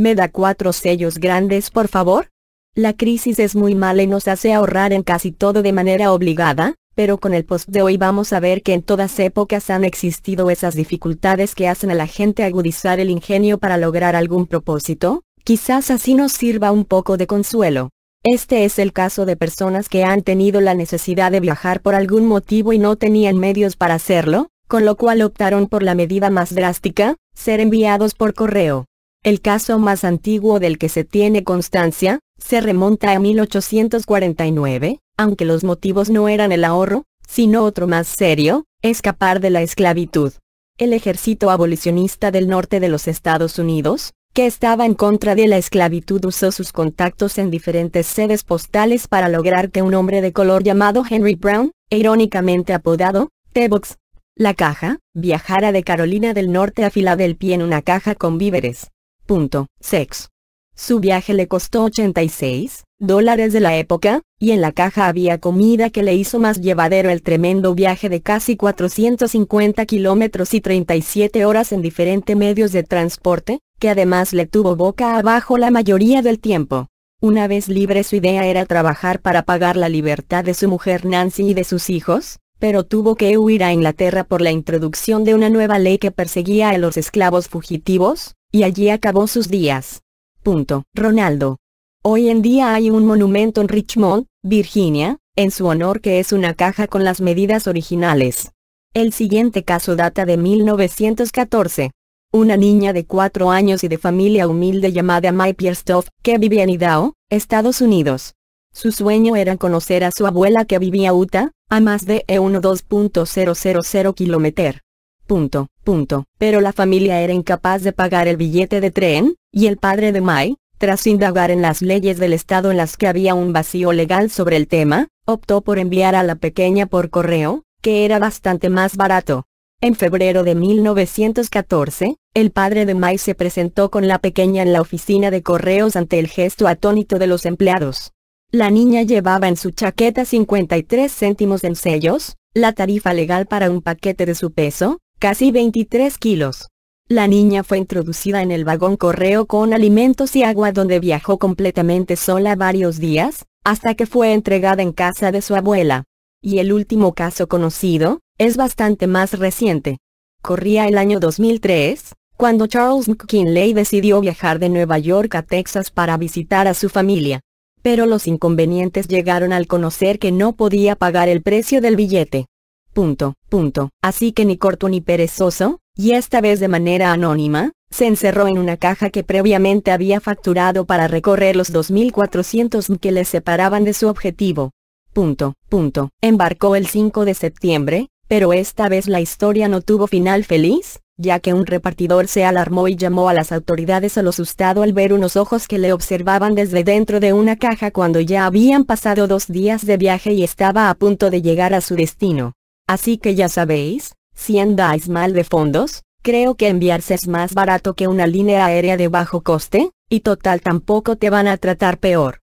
¿Me da cuatro sellos grandes por favor? La crisis es muy mala y nos hace ahorrar en casi todo de manera obligada, pero con el post de hoy vamos a ver que en todas épocas han existido esas dificultades que hacen a la gente agudizar el ingenio para lograr algún propósito, quizás así nos sirva un poco de consuelo. Este es el caso de personas que han tenido la necesidad de viajar por algún motivo y no tenían medios para hacerlo, con lo cual optaron por la medida más drástica, ser enviados por correo. El caso más antiguo del que se tiene constancia, se remonta a 1849, aunque los motivos no eran el ahorro, sino otro más serio, escapar de la esclavitud. El ejército abolicionista del norte de los Estados Unidos, que estaba en contra de la esclavitud usó sus contactos en diferentes sedes postales para lograr que un hombre de color llamado Henry Brown, e irónicamente apodado, T-Box, la caja, viajara de Carolina del Norte a Filadelfia en una caja con víveres. Sex. Su viaje le costó 86 dólares de la época, y en la caja había comida que le hizo más llevadero el tremendo viaje de casi 450 kilómetros y 37 horas en diferentes medios de transporte, que además le tuvo boca abajo la mayoría del tiempo. Una vez libre su idea era trabajar para pagar la libertad de su mujer Nancy y de sus hijos, pero tuvo que huir a Inglaterra por la introducción de una nueva ley que perseguía a los esclavos fugitivos, y allí acabó sus días. Punto. Ronaldo. Hoy en día hay un monumento en Richmond, Virginia, en su honor que es una caja con las medidas originales. El siguiente caso data de 1914. Una niña de cuatro años y de familia humilde llamada May Pierstoff, que vivía en Idaho, Estados Unidos. Su sueño era conocer a su abuela que vivía Utah, a más de 1.2.000 km punto, punto. Pero la familia era incapaz de pagar el billete de tren, y el padre de May, tras indagar en las leyes del estado en las que había un vacío legal sobre el tema, optó por enviar a la pequeña por correo, que era bastante más barato. En febrero de 1914, el padre de May se presentó con la pequeña en la oficina de correos ante el gesto atónito de los empleados. La niña llevaba en su chaqueta 53 céntimos en sellos, la tarifa legal para un paquete de su peso, casi 23 kilos. La niña fue introducida en el vagón correo con alimentos y agua donde viajó completamente sola varios días, hasta que fue entregada en casa de su abuela. Y el último caso conocido, es bastante más reciente. Corría el año 2003, cuando Charles McKinley decidió viajar de Nueva York a Texas para visitar a su familia. Pero los inconvenientes llegaron al conocer que no podía pagar el precio del billete. Punto, punto. Así que ni corto ni perezoso, y esta vez de manera anónima, se encerró en una caja que previamente había facturado para recorrer los 2.400 que le separaban de su objetivo. Punto, punto. Embarcó el 5 de septiembre, pero esta vez la historia no tuvo final feliz, ya que un repartidor se alarmó y llamó a las autoridades a lo asustado al ver unos ojos que le observaban desde dentro de una caja cuando ya habían pasado dos días de viaje y estaba a punto de llegar a su destino. Así que ya sabéis, si andáis mal de fondos, creo que enviarse es más barato que una línea aérea de bajo coste, y total tampoco te van a tratar peor.